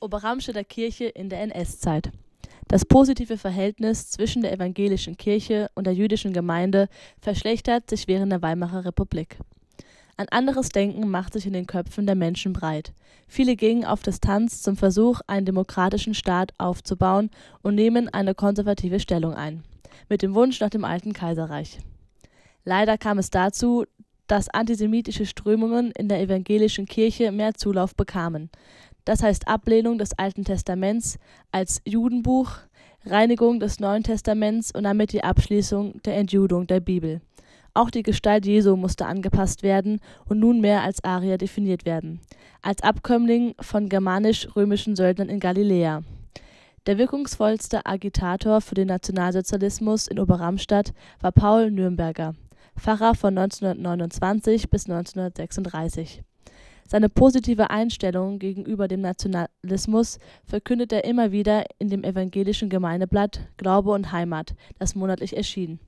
Oberramstedter Kirche in der NS-Zeit. Das positive Verhältnis zwischen der evangelischen Kirche und der jüdischen Gemeinde verschlechtert sich während der Weimarer Republik. Ein anderes Denken macht sich in den Köpfen der Menschen breit. Viele gingen auf Distanz zum Versuch, einen demokratischen Staat aufzubauen und nehmen eine konservative Stellung ein, mit dem Wunsch nach dem alten Kaiserreich. Leider kam es dazu, dass antisemitische Strömungen in der evangelischen Kirche mehr Zulauf bekamen das heißt Ablehnung des Alten Testaments als Judenbuch, Reinigung des Neuen Testaments und damit die Abschließung der Entjudung der Bibel. Auch die Gestalt Jesu musste angepasst werden und nunmehr als Arier definiert werden, als Abkömmling von germanisch-römischen Söldnern in Galiläa. Der wirkungsvollste Agitator für den Nationalsozialismus in Oberramstadt war Paul Nürnberger, Pfarrer von 1929 bis 1936. Seine positive Einstellung gegenüber dem Nationalismus verkündet er immer wieder in dem evangelischen Gemeindeblatt Glaube und Heimat, das monatlich erschien.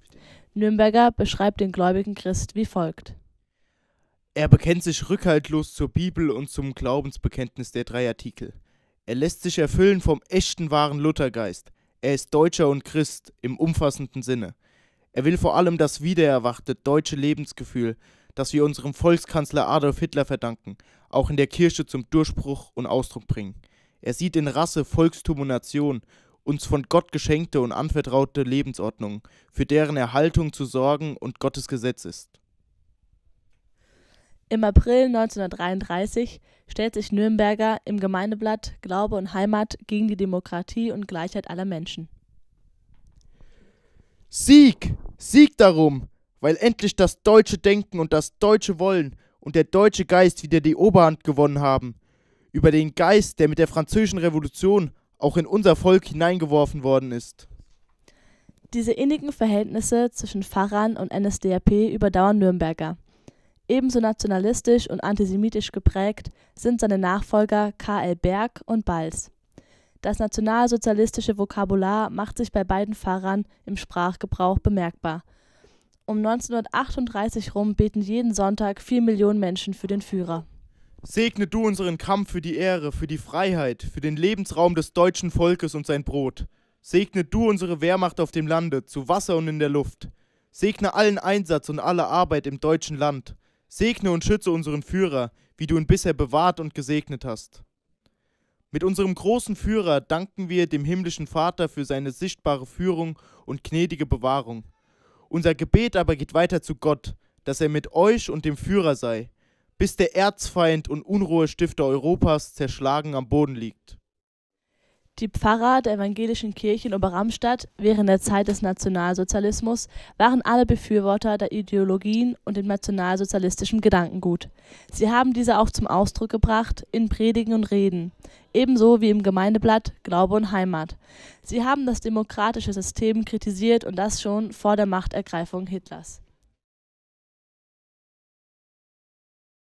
Nürnberger beschreibt den gläubigen Christ wie folgt. Er bekennt sich rückhaltlos zur Bibel und zum Glaubensbekenntnis der drei Artikel. Er lässt sich erfüllen vom echten wahren Luthergeist. Er ist Deutscher und Christ im umfassenden Sinne. Er will vor allem das wiedererwachte deutsche Lebensgefühl, das wir unserem Volkskanzler Adolf Hitler verdanken, auch in der Kirche zum Durchbruch und Ausdruck bringen. Er sieht in Rasse, Volkstum und Nation uns von Gott geschenkte und anvertraute Lebensordnung, für deren Erhaltung zu sorgen und Gottes Gesetz ist. Im April 1933 stellt sich Nürnberger im Gemeindeblatt Glaube und Heimat gegen die Demokratie und Gleichheit aller Menschen. Sieg! Sieg darum! weil endlich das deutsche Denken und das deutsche Wollen und der deutsche Geist wieder die Oberhand gewonnen haben, über den Geist, der mit der französischen Revolution auch in unser Volk hineingeworfen worden ist. Diese innigen Verhältnisse zwischen Pfarrern und NSDAP überdauern Nürnberger. Ebenso nationalistisch und antisemitisch geprägt sind seine Nachfolger K.L. Berg und Balz. Das nationalsozialistische Vokabular macht sich bei beiden Pfarrern im Sprachgebrauch bemerkbar – um 1938 rum beten jeden Sonntag vier Millionen Menschen für den Führer. Segne du unseren Kampf für die Ehre, für die Freiheit, für den Lebensraum des deutschen Volkes und sein Brot. Segne du unsere Wehrmacht auf dem Lande, zu Wasser und in der Luft. Segne allen Einsatz und alle Arbeit im deutschen Land. Segne und schütze unseren Führer, wie du ihn bisher bewahrt und gesegnet hast. Mit unserem großen Führer danken wir dem himmlischen Vater für seine sichtbare Führung und gnädige Bewahrung. Unser Gebet aber geht weiter zu Gott, dass er mit euch und dem Führer sei, bis der Erzfeind und Unruhestifter Europas zerschlagen am Boden liegt. Die Pfarrer der evangelischen Kirche in Oberramstadt während der Zeit des Nationalsozialismus waren alle Befürworter der Ideologien und dem nationalsozialistischen Gedankengut. Sie haben diese auch zum Ausdruck gebracht in Predigen und Reden, ebenso wie im Gemeindeblatt Glaube und Heimat. Sie haben das demokratische System kritisiert und das schon vor der Machtergreifung Hitlers.